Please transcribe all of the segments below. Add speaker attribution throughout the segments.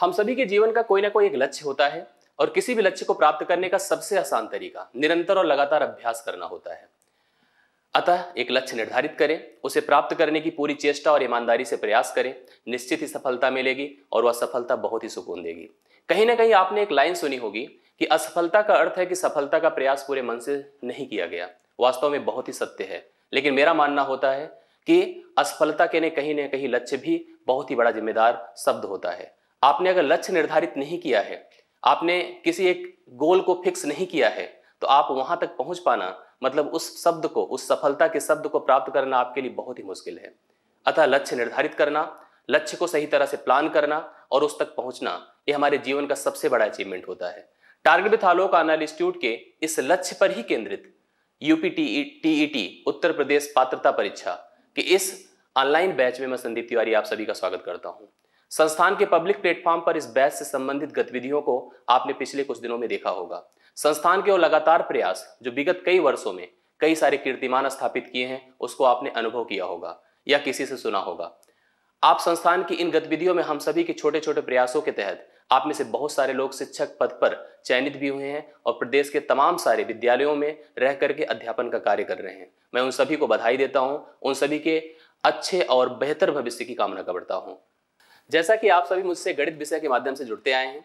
Speaker 1: हम सभी के जीवन का कोई ना कोई एक लक्ष्य होता है और किसी भी लक्ष्य को प्राप्त करने का सबसे आसान तरीका निरंतर और लगातार अभ्यास करना होता है अतः एक लक्ष्य निर्धारित करें उसे प्राप्त करने की पूरी चेष्टा और ईमानदारी से प्रयास करें निश्चित ही सफलता मिलेगी और वह सफलता बहुत ही सुकून देगी कहीं ना कहीं आपने एक लाइन सुनी होगी कि असफलता का अर्थ है कि सफलता का प्रयास पूरे मन से नहीं किया गया वास्तव में बहुत ही सत्य है लेकिन मेरा मानना होता है कि असफलता के ने कहीं ना कहीं लक्ष्य भी बहुत ही बड़ा जिम्मेदार शब्द होता है आपने अगर लक्ष्य निर्धारित नहीं किया है आपने किसी एक गोल को फिक्स नहीं किया है तो आप वहां तक पहुंच पाना मतलब उस शब्द को उस सफलता के शब्द को प्राप्त करना आपके लिए बहुत ही मुश्किल है अतः लक्ष्य निर्धारित करना लक्ष्य को सही तरह से प्लान करना और उस तक पहुंचना ये हमारे जीवन का सबसे बड़ा अचीवमेंट होता है टारगेट विथ आलोक आनाल इंस्टीट्यूट के इस लक्ष्य पर ही केंद्रित UP TET e e Uttar Pradesh पात्रता परीक्षा के इस ऑनलाइन बैच में मैं संदीप तिवारी आप सभी का स्वागत करता हूं संस्थान के पब्लिक प्लेटफॉर्म पर इस बैच से संबंधित गतिविधियों को आपने पिछले कुछ दिनों में देखा होगा संस्थान के वो लगातार प्रयास जो विगत कई वर्षों में कई सारे कीर्तिमान स्थापित किए हैं उसको आपने अनुभव किया होगा या किसी से सुना होगा आप संस्थान की इन गतिविधियों में हम सभी के छोटे छोटे प्रयासों के तहत आप में से बहुत सारे लोग शिक्षक पद पर चयनित भी हुए हैं और प्रदेश के तमाम सारे विद्यालयों में रह करके अध्यापन का कार्य कर रहे हैं मैं उन सभी को बधाई देता हूँ उन सभी के अच्छे और बेहतर भविष्य की कामना करता हूँ जैसा कि आप सभी मुझसे गणित विषय के माध्यम से जुड़ते आए हैं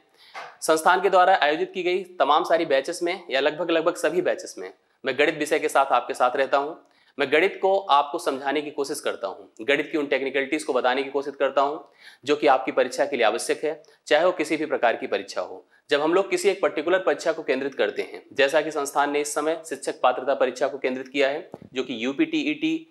Speaker 1: संस्थान के द्वारा आयोजित की गई तमाम सारी बैचेस में या लगभग लगभग सभी बैचेस में मैं गणित विषय के साथ आपके साथ रहता हूँ मैं गणित को आपको समझाने की कोशिश करता हूँ गणित की उन टेक्निकलिटीज को बताने की कोशिश करता हूँ जो कि आपकी परीक्षा के लिए आवश्यक है चाहे वो किसी भी प्रकार की परीक्षा हो जब हम लोग किसी एक पर्टिकुलर परीक्षा को केंद्रित करते हैं जैसा कि संस्थान ने इस समय शिक्षक पात्रता परीक्षा को केंद्रित किया है जो कि यू पी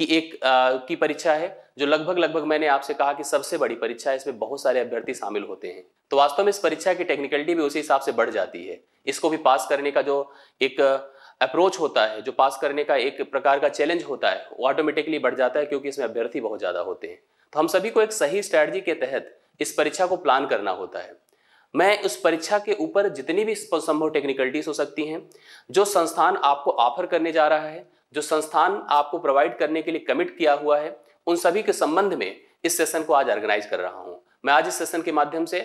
Speaker 1: की एक आ, की परीक्षा है जो लगभग लगभग मैंने आपसे कहा कि सबसे बड़ी परीक्षा है इसमें बहुत सारे अभ्यर्थी शामिल होते हैं तो वास्तव में इस परीक्षा की टेक्निकलिटी भी उसी हिसाब से बढ़ जाती है इसको भी पास करने का जो एक अप्रोच होता है जो पास करने का एक प्रकार का चैलेंज होता है वो ऑटोमेटिकली बढ़ जाता है क्योंकि इसमें अभ्यर्थी बहुत ज़्यादा होते हैं तो हम सभी को एक सही स्ट्रैटी के तहत इस परीक्षा को प्लान करना होता है मैं उस परीक्षा के ऊपर जितनी भी संभव टेक्निकलिटीज हो सकती हैं जो संस्थान आपको ऑफर करने जा रहा है जो संस्थान आपको प्रोवाइड करने के लिए कमिट किया हुआ है उन सभी के संबंध में इस सेशन को आज ऑर्गेनाइज कर रहा हूं मैं आज इस सेशन के माध्यम से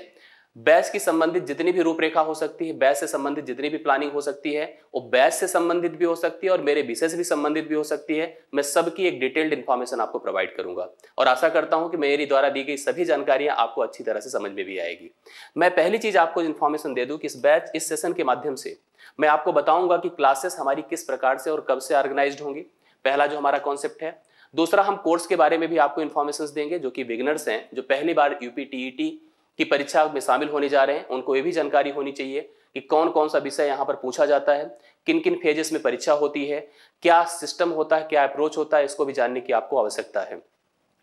Speaker 1: बैस की संबंधित जितनी भी रूपरेखा हो सकती है बैस से संबंधित जितनी भी प्लानिंग हो सकती है वो बैस से संबंधित भी हो सकती है और मेरे विषय से भी संबंधित भी हो सकती है मैं सबकी एक डिटेल्ड इन्फॉर्मेशन आपको प्रोवाइड करूंगा और आशा करता हूं कि मेरी द्वारा दी गई सभी जानकारियां आपको अच्छी तरह से समझ में भी आएगी मैं पहली चीज आपको इन्फॉर्मेशन दे दूँ कि इस बैच इस सेशन के माध्यम से मैं आपको बताऊंगा कि क्लासेस हमारी किस प्रकार से और कब से ऑर्गेनाइज होंगी पहला जो हमारा कॉन्सेप्ट है दूसरा हम कोर्स के बारे में भी आपको इन्फॉर्मेशन देंगे जो कि बिगनर्स हैं जो पहली बार यूपीटीईटी e की परीक्षा में शामिल होने जा रहे हैं उनको ये भी जानकारी होनी चाहिए कि कौन कौन सा विषय यहाँ पर पूछा जाता है किन किन फेजेस में परीक्षा होती है क्या सिस्टम होता है क्या अप्रोच होता है इसको भी जानने की आपको आवश्यकता है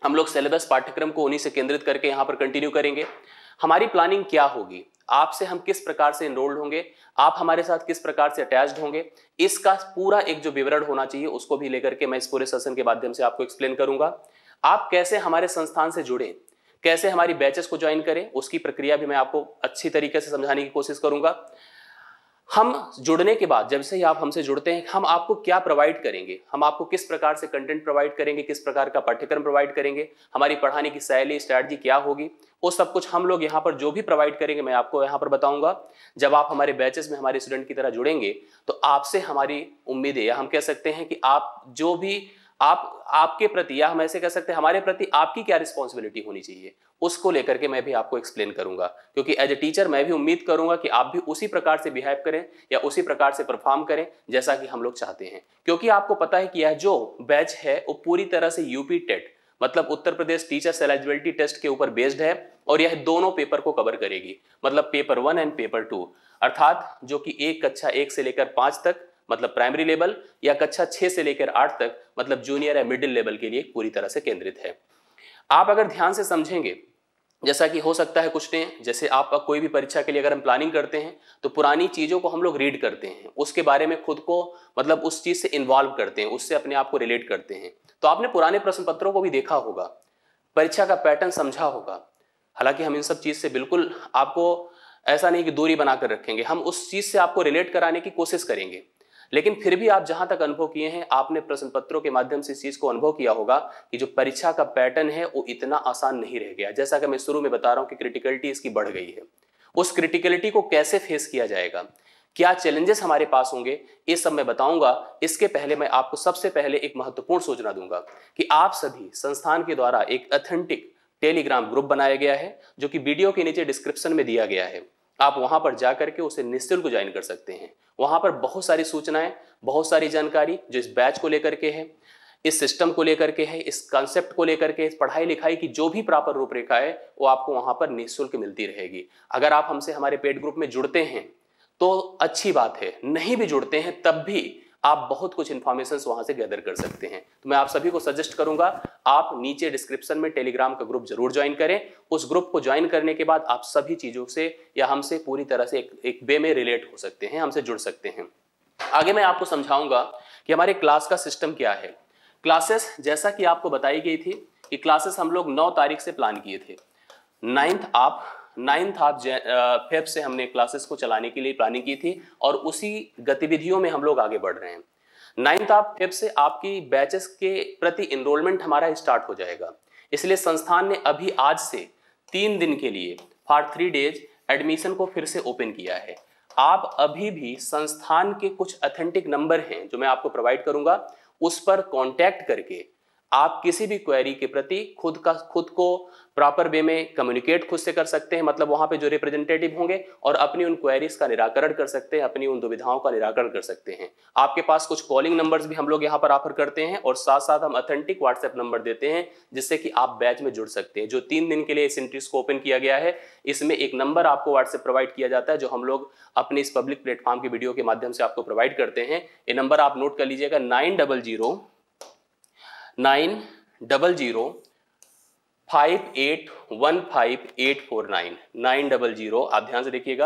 Speaker 1: हम लोग सिलेबस पाठ्यक्रम को उन्हीं से केंद्रित करके यहाँ पर कंटिन्यू करेंगे हमारी प्लानिंग क्या होगी आपसे हम किस प्रकार से इनरोल्ड होंगे आप हमारे साथ किस प्रकार से अटैच्ड होंगे इसका पूरा एक जो विवरण होना चाहिए उसको भी लेकर के मैं इस पूरे सेशन के माध्यम से आपको एक्सप्लेन करूंगा आप कैसे हमारे संस्थान से जुड़े कैसे हमारी बैचेस को ज्वाइन करें उसकी प्रक्रिया भी मैं आपको अच्छी तरीके से समझाने की कोशिश करूंगा हम जुड़ने के बाद जब से ही आप हमसे जुड़ते हैं हम आपको क्या प्रोवाइड करेंगे हम आपको किस प्रकार से कंटेंट प्रोवाइड करेंगे किस प्रकार का पाठ्यक्रम प्रोवाइड करेंगे हमारी पढ़ाने की शैली स्ट्रैटी क्या होगी वो सब कुछ हम लोग यहाँ पर जो भी प्रोवाइड करेंगे मैं आपको यहाँ पर बताऊंगा जब आप हमारे बैचेस में हमारे स्टूडेंट की तरह जुड़ेंगे तो आपसे हमारी उम्मीदें या हम कह सकते हैं कि आप जो भी आप आपके प्रति या हम ऐसे कह सकते हैं हमारे प्रति आपकी क्या रिस्पॉन्सिबिलिटी होनी चाहिए उसको लेकर के मैं भी आपको एक्सप्लेन करूंगा क्योंकि एज ए टीचर मैं भी उम्मीद करूंगा कि आप भी उसी प्रकार से बिहेव करें या उसी प्रकार से परफॉर्म करें जैसा कि हम लोग चाहते हैं क्योंकि आपको पता है कि यह जो बैच है वो पूरी तरह से यूपी टेट मतलब Uttar Pradesh teacher eligibility test के ऊपर बेस्ड है और यह दोनों पेपर को कवर करेगी मतलब paper one and paper two अर्थात जो कि एक कक्षा एक से लेकर पांच तक मतलब प्राइमरी लेवल या कक्षा छः से लेकर आठ तक मतलब जूनियर या मिडिल लेवल के लिए पूरी तरह से केंद्रित है आप अगर ध्यान से समझेंगे जैसा कि हो सकता है कुछ ने जैसे आप कोई भी परीक्षा के लिए अगर हम प्लानिंग करते हैं तो पुरानी चीज़ों को हम लोग रीड करते हैं उसके बारे में खुद को मतलब उस चीज़ से इन्वॉल्व करते हैं उससे अपने आप को रिलेट करते हैं तो आपने पुराने प्रश्न पत्रों को भी देखा होगा परीक्षा का पैटर्न समझा होगा हालांकि हम इन सब चीज़ से बिल्कुल आपको ऐसा नहीं कि दूरी बनाकर रखेंगे हम उस चीज़ से आपको रिलेट कराने की कोशिश करेंगे लेकिन फिर भी आप जहां तक अनुभव किए हैं आपने प्रश्न पत्रों के माध्यम से इस चीज को अनुभव किया होगा कि जो परीक्षा का पैटर्न है वो इतना आसान नहीं रह गया जैसा कि मैं शुरू में बता रहा हूं कि क्रिटिकलिटी इसकी बढ़ गई है उस क्रिटिकलिटी को कैसे फेस किया जाएगा क्या चैलेंजेस हमारे पास होंगे ये सब मैं बताऊंगा इसके पहले मैं आपको सबसे पहले एक महत्वपूर्ण सूचना दूंगा कि आप सभी संस्थान के द्वारा एक अथेंटिक टेलीग्राम ग्रुप बनाया गया है जो कि वीडियो के नीचे डिस्क्रिप्शन में दिया गया है आप वहां पर जाकर के उसे निःशुल्क ज्वाइन कर सकते हैं वहां पर बहुत सारी सूचनाएं बहुत सारी जानकारी जो इस बैच को लेकर के है इस सिस्टम को लेकर के है इस कॉन्सेप्ट को लेकर के इस पढ़ाई लिखाई की जो भी प्रॉपर रूपरेखा है वो आपको वहां पर निःशुल्क मिलती रहेगी अगर आप हमसे हमारे पेड ग्रुप में जुड़ते हैं तो अच्छी बात है नहीं भी जुड़ते हैं तब भी आप बहुत कुछ इन्फॉर्मेशन वहां से गैदर कर सकते हैं तो मैं आप सभी को सजेस्ट करूंगा आप नीचे डिस्क्रिप्शन में टेलीग्राम का ग्रुप जरूर ज्वाइन करें उस ग्रुप को ज्वाइन करने के बाद आप सभी चीज़ों से या हमसे पूरी तरह से एक, एक वे में रिलेट हो सकते हैं हमसे जुड़ सकते हैं आगे मैं आपको समझाऊंगा कि हमारे क्लास का सिस्टम क्या है क्लासेस जैसा कि आपको बताई गई थी कि क्लासेस हम लोग नौ तारीख से प्लान किए थे नाइन्थ आप नाइन्थ हाफ फेफ से हमने क्लासेस को चलाने के लिए प्लानिंग की थी और उसी गतिविधियों में हम लोग आगे बढ़ रहे हैं नाइन्थ हाफ फेफ से आपकी बैचेस के प्रति इनरोलमेंट हमारा स्टार्ट हो जाएगा इसलिए संस्थान ने अभी आज से तीन दिन के लिए फॉर थ्री डेज एडमिशन को फिर से ओपन किया है आप अभी भी संस्थान के कुछ अथेंटिक नंबर हैं जो मैं आपको प्रोवाइड करूंगा उस पर कॉन्टैक्ट करके आप किसी भी क्वेरी के प्रति खुद का खुद को प्रॉपर वे में कम्युनिकेट खुद से कर सकते हैं मतलब वहां पे जो रिप्रेजेंटेटिव होंगे और अपनी उन क्वेरीज का निराकरण कर सकते हैं अपनी उन दुविधाओं का निराकरण कर सकते हैं आपके पास कुछ कॉलिंग नंबर्स भी हम लोग यहाँ पर ऑफर करते हैं और साथ साथ हम अथेंटिक व्हाट्सएप नंबर देते हैं जिससे कि आप बैच में जुड़ सकते हैं जो तीन दिन के लिए इस इंट्रीज को ओपन किया गया है इसमें एक नंबर आपको व्हाट्सएप प्रोवाइड किया जाता है जो हम लोग अपने इस पब्लिक प्लेटफॉर्म की वीडियो के माध्यम से आपको प्रोवाइड करते हैं ये नंबर आप नोट कर लीजिएगा nine double zero nine double zero five eight one five eight four nine nine double zero आप ध्यान से देखिएगा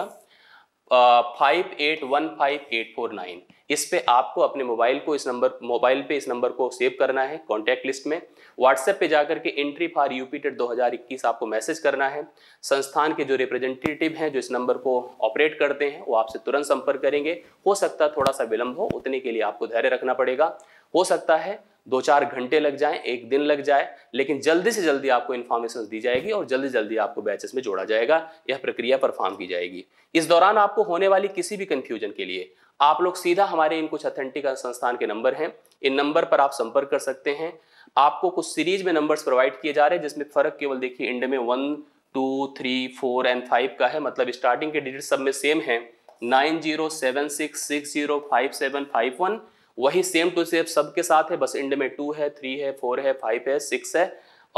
Speaker 1: five eight one five eight four nine इस पे आपको अपने मोबाइल को इस नंबर मोबाइल पे इस नंबर को सेव करना है कॉन्टैक्ट लिस्ट में व्हाट्सएप पे जाकर के एंट्री फॉर यूपी 2021 आपको मैसेज करना है संस्थान के जो रिप्रेजेंटेटिव हैं जो इस नंबर को ऑपरेट करते हैं वो आपसे तुरंत संपर्क करेंगे हो सकता है थोड़ा सा विलंब हो उतने के लिए आपको धैर्य रखना पड़ेगा हो सकता है दो चार घंटे लग जाएं एक दिन लग जाए लेकिन जल्दी से जल्दी आपको इन्फॉर्मेशन दी जाएगी और जल्दी जल्दी आपको बैचेस में जोड़ा जाएगा यह प्रक्रिया परफॉर्म की जाएगी इस दौरान आपको होने वाली किसी भी कंफ्यूजन के लिए आप लोग सीधा हमारे इन कुछ अथेंटिक संस्थान के नंबर हैं इन नंबर पर आप संपर्क कर सकते हैं आपको कुछ सीरीज में नंबर्स प्रोवाइड किए जा रहे हैं जिसमें फर्क केवल देखिए इंड में one two three four and five का है मतलब स्टार्टिंग के डिजिट सब में सेम है nine zero seven six six zero five seven five one वही सेम टू सेम सबके साथ है बस इंड में टू है थ्री है फोर है फाइव है सिक्स है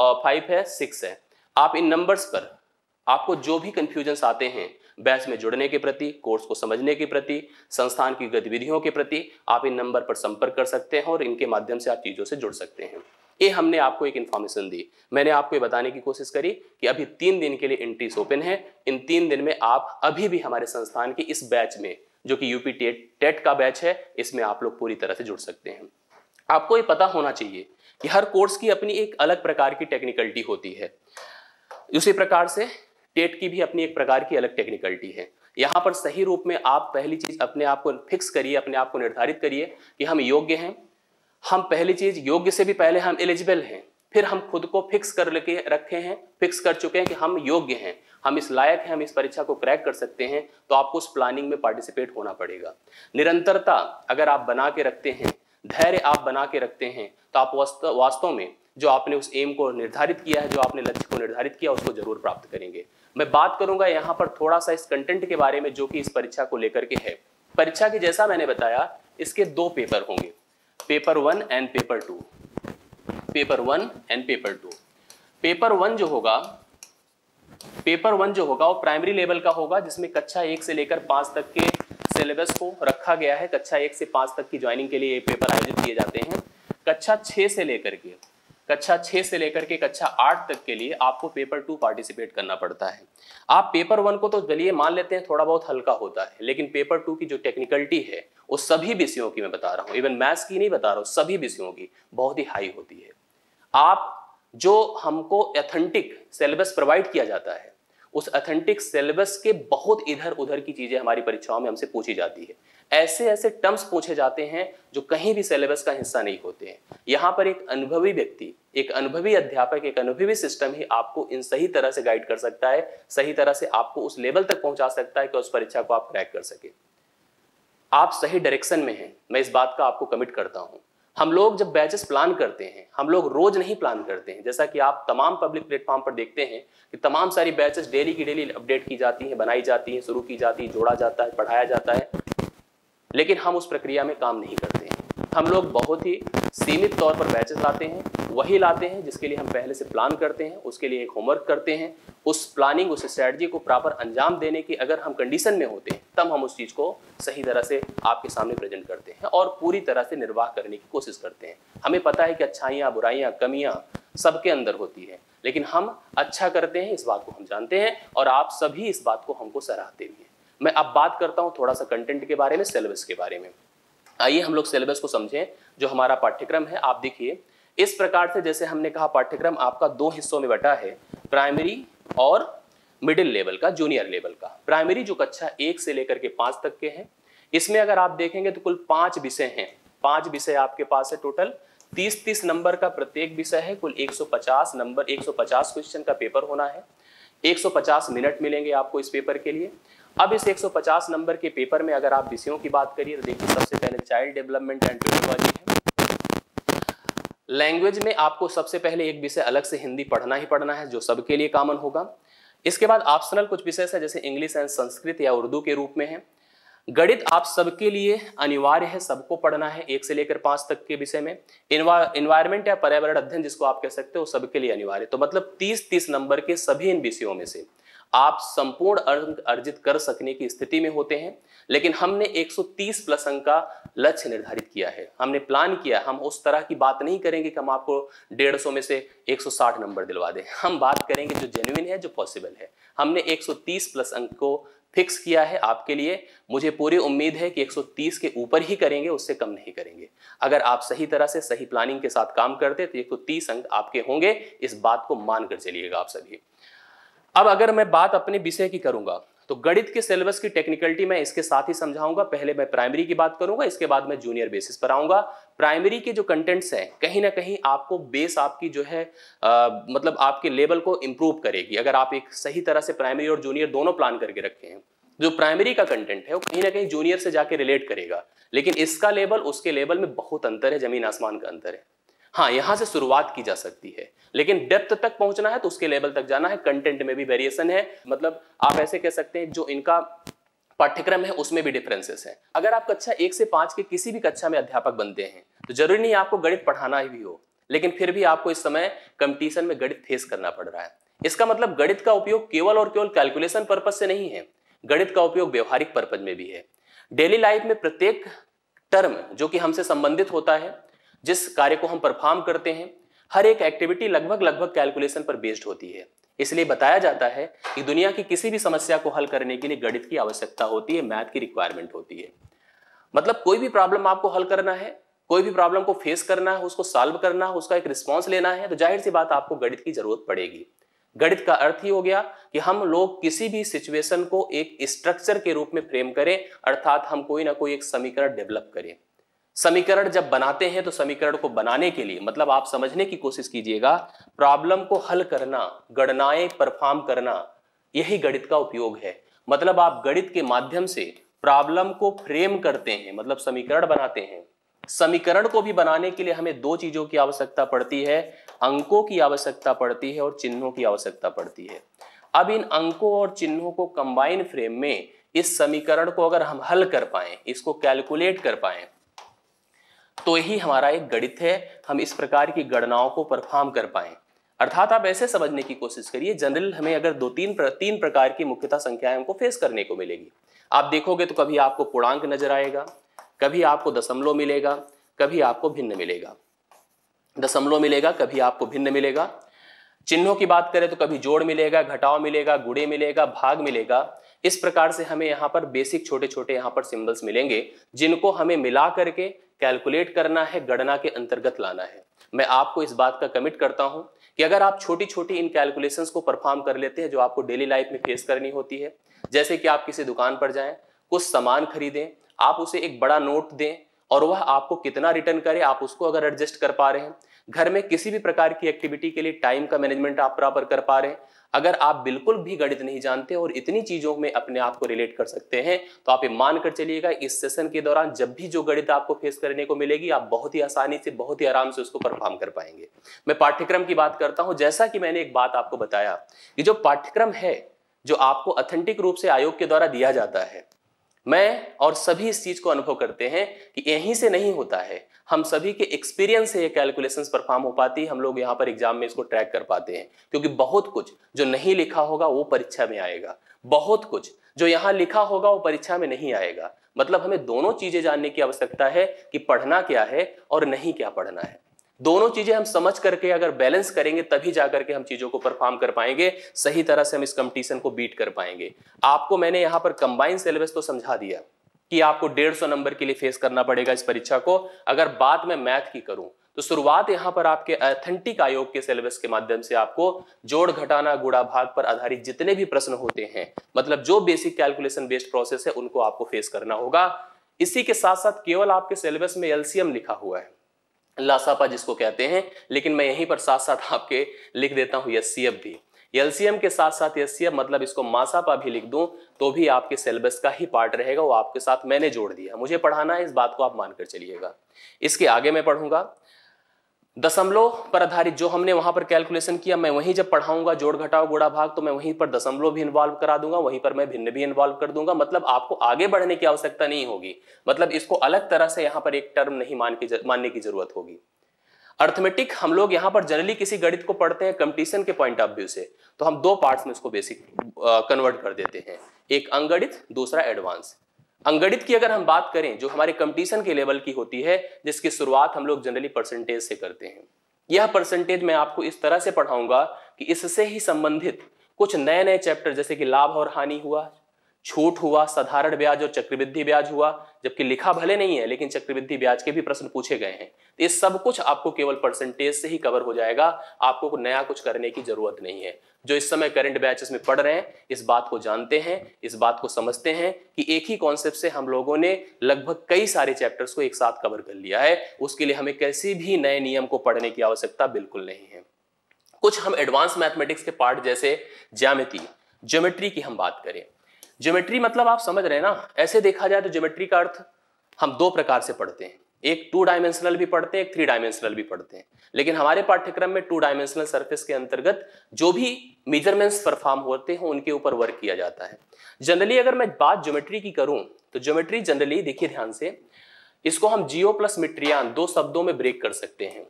Speaker 1: और फाइव है सिक्स है आप इन नंबर्स पर आपको जो भी कन्फ्यूजन्स आते हैं बैच में जुड़ने के प्रति कोर्स को समझने के प्रति संस्थान की गतिविधियों के प्रति आप इन नंबर पर संपर्क कर सकते हैं और इनके माध्यम से आप चीज़ों से जुड़ सकते हैं ये हमने आपको एक इन्फॉर्मेशन दी मैंने आपको ये बताने की कोशिश करी कि अभी तीन दिन के लिए एंट्रीज ओपन है इन तीन दिन में आप अभी भी हमारे संस्थान के इस बैच में जो कि यूपी टेट टेट का बैच है इसमें आप लोग पूरी तरह से जुड़ सकते हैं आपको ये पता होना चाहिए कि हर कोर्स की अपनी एक अलग प्रकार की टेक्निकलिटी होती है उसी प्रकार से टेट e की भी अपनी एक प्रकार की अलग टेक्निकलिटी है यहाँ पर सही रूप में आप पहली चीज अपने आप को फिक्स करिए अपने आप को निर्धारित करिए कि हम योग्य हैं हम पहली चीज योग्य से भी पहले हम एलिजिबल हैं फिर हम खुद को फिक्स कर लेके रखे हैं फिक्स कर चुके हैं कि हम योग्य हैं हम इस लायक हैं हम इस परीक्षा को क्रैक कर सकते हैं तो आपको उस प्लानिंग में पार्टिसिपेट होना पड़ेगा निरंतरता अगर आप बना के रखते हैं धैर्य आप बना के रखते हैं तो आप वास्तव में जो आपने उस एम को निर्धारित किया है जो आपने लक्ष्य को निर्धारित किया उसको जरूर प्राप्त करेंगे मैं बात करूंगा यहाँ पर थोड़ा सा इस कंटेंट के बारे में जो कि इस परीक्षा को लेकर के है परीक्षा के जैसा मैंने बताया इसके दो पेपर होंगे paper one and paper two paper one and paper two paper one जो होगा पेपर वन जो होगा वो प्राइमरी लेवल का होगा जिसमें कक्षा एक से लेकर पांच तक के सिलेबस को रखा गया है कक्षा एक से पाँच तक की ज्वाइनिंग के लिए पेपर आयोजित किए जाते हैं कक्षा छः से लेकर के कक्षा छः से लेकर के कक्षा आठ तक के लिए आपको पेपर टू पार्टिसिपेट करना पड़ता है आप पेपर वन को तो चलिए मान लेते हैं थोड़ा बहुत हल्का होता है लेकिन पेपर टू की जो टेक्निकलिटी है वो सभी विषयों की मैं बता रहा हूँ इवन मैथ्स की नहीं बता रहा हूँ सभी विषयों की बहुत ही हाई होती है आप जो हमको एथेंटिक सिलेबस प्रोवाइड किया जाता है उस अथेंटिक सिलेबस के बहुत इधर उधर की चीजें हमारी परीक्षाओं में हमसे पूछी जाती है ऐसे ऐसे टर्म्स पूछे जाते हैं जो कहीं भी सिलेबस का हिस्सा नहीं होते हैं यहाँ पर एक अनुभवी व्यक्ति एक अनुभवी अध्यापक एक अनुभवी सिस्टम ही आपको इन सही तरह से गाइड कर सकता है सही तरह से आपको उस लेवल तक पहुंचा सकता है कि उस परीक्षा को आप क्रैक कर सके आप सही डायरेक्शन में हैं मैं इस बात का आपको कमिट करता हूँ हम लोग जब बैचेस प्लान करते हैं हम लोग रोज नहीं प्लान करते हैं जैसा कि आप तमाम पब्लिक प्लेटफॉर्म पर देखते हैं कि तमाम सारी बैचेस डेली की डेली अपडेट की जाती हैं बनाई जाती हैं शुरू की जाती है जोड़ा जाता है पढ़ाया जाता है लेकिन हम उस प्रक्रिया में काम नहीं करते हैं हम लोग बहुत ही सीमित तौर पर बैचेस लाते हैं वही लाते हैं जिसके लिए हम पहले से प्लान करते हैं उसके लिए एक होमवर्क करते हैं उस प्लानिंग उस स्ट्रैटेजी को प्रॉपर अंजाम देने की अगर हम कंडीशन में होते हैं तब हम उस चीज़ को सही तरह से आपके सामने प्रेजेंट करते हैं और पूरी तरह से निर्वाह करने की कोशिश करते हैं हमें पता है कि अच्छाइयाँ बुराइयाँ कमियाँ सबके अंदर होती है लेकिन हम अच्छा करते हैं इस बात को हम जानते हैं और आप सभी इस बात को हमको सराहते भी हैं मैं अब बात करता हूँ थोड़ा सा कंटेंट के बारे में सिलेबस के बारे में आइए हम लोग सिलेबस को समझें जो हमारा पाठ्यक्रम है आप देखिए इस प्रकार से जैसे हमने कहा पाठ्यक्रम आपका दो हिस्सों में बटा है प्राइमरी और मिडिल लेवल का जूनियर लेवल का प्राइमरी जो कक्षा एक से लेकर के पांच तक के हैं इसमें अगर आप देखेंगे तो कुल पांच विषय हैं पांच विषय आपके पास है टोटल तीस तीस नंबर का प्रत्येक विषय है कुल एक नंबर एक क्वेश्चन का पेपर होना है एक मिनट मिलेंगे आपको इस पेपर के लिए अब इस 150 नंबर के पेपर में अगर आप विषयों की बात करिए तो देखिए सबसे पहले चाइल्ड डेवलपमेंट एंड टेक्नोलॉजी है लैंग्वेज में आपको सबसे पहले एक विषय अलग से हिंदी पढ़ना ही पढ़ना है जो सबके लिए कॉमन होगा इसके बाद ऑप्शनल कुछ विषय है जैसे इंग्लिश एंड संस्कृत या उर्दू के रूप में है गणित आप सबके लिए अनिवार्य है सबको पढ़ना है एक से लेकर पांच तक के विषय में इन्वायरमेंट या पर्यावरण अध्ययन जिसको आप कह सकते हो सबके लिए अनिवार्य तो मतलब तीस तीस नंबर के सभी इन विषयों में से आप संपूर्ण अंक अर्जित कर सकने की स्थिति में होते हैं लेकिन हमने 130 प्लस अंक का लक्ष्य निर्धारित किया है हमने प्लान किया हम उस तरह की बात नहीं करेंगे कि हम आपको 150 में से 160 नंबर दिलवा दें हम बात करेंगे जो जेन्यून है जो पॉसिबल है हमने 130 प्लस अंक को फिक्स किया है आपके लिए मुझे पूरी उम्मीद है कि 130 के ऊपर ही करेंगे उससे कम नहीं करेंगे अगर आप सही तरह से सही प्लानिंग के साथ काम करते तो एक अंक आपके होंगे इस बात को मानकर चलिएगा आप सभी अब अगर मैं बात अपने विषय की करूंगा तो गणित के सिलेबस की टेक्निकलिटी मैं इसके साथ ही समझाऊंगा पहले मैं प्राइमरी की बात करूंगा इसके बाद मैं जूनियर बेसिस पर आऊंगा प्राइमरी के जो कंटेंट्स हैं कहीं ना कहीं आपको बेस आपकी जो है आ, मतलब आपके लेवल को इम्प्रूव करेगी अगर आप एक सही तरह से प्राइमरी और जूनियर दोनों प्लान करके रखे हैं जो प्राइमरी का कंटेंट है वो कहीं ना कहीं जूनियर से जाके रिलेट करेगा लेकिन इसका लेवल उसके लेवल में बहुत अंतर है जमीन आसमान का अंतर है हाँ यहां से शुरुआत की जा सकती है लेकिन डेप्थ तक पहुंचना है तो उसके लेवल तक जाना है कंटेंट में भी वेरिएशन है मतलब आप ऐसे कह सकते हैं जो इनका पाठ्यक्रम है उसमें भी डिफरेंसेस हैं अगर आप कक्षा एक से पांच के किसी भी कक्षा में अध्यापक बनते हैं तो जरूरी नहीं आपको गणित पढ़ाना ही भी हो लेकिन फिर भी आपको इस समय कंपटीशन में गणित फेस करना पड़ रहा है इसका मतलब गणित का उपयोग केवल और केवल कैलकुलेशन पर्पज से नहीं है गणित का उपयोग व्यवहारिक पर्पज में भी है डेली लाइफ में प्रत्येक टर्म जो कि हमसे संबंधित होता है जिस कार्य को हम परफॉर्म करते हैं हर एक एक्टिविटी लगभग लगभग कैलकुलेशन पर बेस्ड होती है इसलिए बताया जाता है कि दुनिया की किसी भी समस्या को हल करने के लिए गणित की आवश्यकता होती है मैथ की रिक्वायरमेंट होती है मतलब कोई भी प्रॉब्लम आपको हल करना है कोई भी प्रॉब्लम को फेस करना है उसको सॉल्व करना है उसका एक रिस्पॉन्स लेना है तो जाहिर सी बात आपको गणित की जरूरत पड़ेगी गणित का अर्थ ही हो गया कि हम लोग किसी भी सिचुएशन को एक स्ट्रक्चर के रूप में फ्रेम करें अर्थात हम कोई ना कोई एक समीकरण डेवलप करें समीकरण जब बनाते हैं तो समीकरण को बनाने के लिए मतलब आप समझने की कोशिश कीजिएगा प्रॉब्लम को हल करना गणनाएं परफॉर्म करना यही गणित का उपयोग है मतलब आप गणित के माध्यम से प्रॉब्लम को फ्रेम करते हैं मतलब समीकरण बनाते हैं समीकरण को भी बनाने के लिए हमें दो चीजों की आवश्यकता पड़ती है अंकों की आवश्यकता पड़ती है और चिन्हों की आवश्यकता पड़ती है अब इन अंकों और चिन्हों को कंबाइन फ्रेम में इस समीकरण को अगर हम हल कर पाए इसको कैलकुलेट कर पाए तो ही हमारा एक गणित है हम इस प्रकार की गणनाओं को परफॉर्म कर पाए अर्थात आप ऐसे समझने की कोशिश करिए जनरल हमें अगर दो तीन प्र, तीन प्रकार की मुख्यता संख्याएं हमको फेस करने को मिलेगी आप देखोगे तो कभी आपको पूर्णांक नजर आएगा कभी आपको दशमलव मिलेगा कभी आपको भिन्न मिलेगा दशमलव मिलेगा कभी आपको भिन्न मिलेगा चिन्हों की बात करें तो कभी जोड़ मिलेगा घटाव मिलेगा गुड़े मिलेगा भाग मिलेगा इस प्रकार से हमें यहाँ पर बेसिक छोटे छोटे यहाँ पर सिंबल्स मिलेंगे जिनको हमें मिला करके कैलकुलेट करना है गणना के अंतर्गत लाना है मैं आपको इस बात का कमिट करता हूं कि अगर आप छोटी छोटी इन कैलकुलेशन को परफॉर्म कर लेते हैं जो आपको डेली लाइफ में फेस करनी होती है जैसे कि आप किसी दुकान पर जाएं कुछ सामान खरीदें आप उसे एक बड़ा नोट दें और वह आपको कितना रिटर्न करे आप उसको अगर एडजस्ट कर पा रहे हैं घर में किसी भी प्रकार की एक्टिविटी के लिए टाइम का मैनेजमेंट आप प्रॉपर कर पा रहे हैं अगर आप बिल्कुल भी गणित नहीं जानते और इतनी चीज़ों में अपने आप को रिलेट कर सकते हैं तो आप ये मान कर चलिएगा इस सेशन के दौरान जब भी जो गणित आपको फेस करने को मिलेगी आप बहुत ही आसानी से बहुत ही आराम से उसको परफॉर्म कर पाएंगे मैं पाठ्यक्रम की बात करता हूं जैसा कि मैंने एक बात आपको बताया कि जो पाठ्यक्रम है जो आपको अथेंटिक रूप से आयोग के द्वारा दिया जाता है मैं और सभी इस चीज को अनुभव करते हैं कि यहीं से नहीं होता है हम सभी के एक्सपीरियंस से ये कैलकुलेशंस परफॉर्म हो पाती है हम लोग यहाँ पर एग्जाम में इसको ट्रैक कर पाते हैं क्योंकि बहुत कुछ जो नहीं लिखा होगा वो परीक्षा में आएगा बहुत कुछ जो यहाँ लिखा होगा वो परीक्षा में नहीं आएगा मतलब हमें दोनों चीजें जानने की आवश्यकता है कि पढ़ना क्या है और नहीं क्या पढ़ना है दोनों चीजें हम समझ करके अगर बैलेंस करेंगे तभी जा करके हम चीजों को परफॉर्म कर पाएंगे सही तरह से हम इस कंपटीशन को बीट कर पाएंगे आपको मैंने यहां पर कंबाइन सिलेबस तो समझा दिया कि आपको 150 नंबर के लिए फेस करना पड़ेगा इस परीक्षा को अगर बात मैं मैथ की करूं तो शुरुआत यहां पर आपके अथेंटिक आयोग के सिलेबस के माध्यम से आपको जोड़ घटाना गुड़ा भाग पर आधारित जितने भी प्रश्न होते हैं मतलब जो बेसिक कैलकुलेशन बेस्ड प्रोसेस है उनको आपको फेस करना होगा इसी के साथ साथ केवल आपके सिलेबस में एलसीएम लिखा हुआ है लासापा जिसको कहते हैं लेकिन मैं यहीं पर साथ साथ आपके लिख देता हूं एससीएफ भी एलसीएम के साथ साथ एससीएफ मतलब इसको मासापा भी लिख दूं तो भी आपके सिलेबस का ही पार्ट रहेगा वो आपके साथ मैंने जोड़ दिया मुझे पढ़ाना है इस बात को आप मानकर चलिएगा इसके आगे मैं पढ़ूंगा दशमलव पर आधारित जो हमने वहां पर कैलकुलेशन किया मैं वहीं जब पढ़ाऊंगा जोड़ घटाओ गुड़ा भाग तो मैं वहीं पर दशमलव भी इन्वॉल्व करा दूंगा वहीं पर मैं भिन्न भी इन्वॉल्व कर दूंगा मतलब आपको आगे बढ़ने की आवश्यकता नहीं होगी मतलब इसको अलग तरह से यहाँ पर एक टर्म नहीं मान के जर, मानने की जरूरत होगी अर्थमेटिक हम लोग यहाँ पर जनरली किसी गणित को पढ़ते हैं कंपटीशन के पॉइंट ऑफ व्यू से तो हम दो पार्ट में इसको बेसिक कन्वर्ट कर देते हैं एक अंगणित दूसरा एडवांस अंगणित की अगर हम बात करें जो हमारे कंपटीशन के लेवल की होती है जिसकी शुरुआत हम लोग जनरली परसेंटेज से करते हैं यह परसेंटेज मैं आपको इस तरह से पढ़ाऊंगा कि इससे ही संबंधित कुछ नए नए चैप्टर जैसे कि लाभ और हानि हुआ छूट हुआ साधारण ब्याज और चक्रवृद्धि ब्याज हुआ जबकि लिखा भले नहीं है लेकिन चक्रवृद्धि ब्याज के भी प्रश्न पूछे गए हैं तो ये सब कुछ आपको केवल परसेंटेज से ही कवर हो जाएगा आपको नया कुछ करने की जरूरत नहीं है जो इस समय करंट बैचेस में पढ़ रहे हैं इस बात को जानते हैं इस बात को समझते हैं कि एक ही कॉन्सेप्ट से हम लोगों ने लगभग कई सारे चैप्टर्स को एक साथ कवर कर लिया है उसके लिए हमें किसी भी नए नियम को पढ़ने की आवश्यकता बिल्कुल नहीं है कुछ हम एडवांस मैथमेटिक्स के पार्ट जैसे ज्यामिति ज्योमेट्री की हम बात करें ज्योमेट्री मतलब आप समझ रहे हैं ना ऐसे देखा जाए तो ज्योमेट्री का अर्थ हम दो प्रकार से पढ़ते हैं एक टू डायमेंशनल भी पढ़ते हैं एक थ्री डायमेंशनल भी पढ़ते हैं लेकिन हमारे पाठ्यक्रम में टू डायमेंशनल सरफेस के अंतर्गत जो भी मेजरमेंट्स परफॉर्म होते हैं उनके ऊपर वर्क किया जाता है जनरली अगर मैं बात ज्योमेट्री की करूं तो ज्योमेट्री जनरली देखिए ध्यान से इसको हम जियो प्लस मिट्रियान दो शब्दों में ब्रेक कर सकते हैं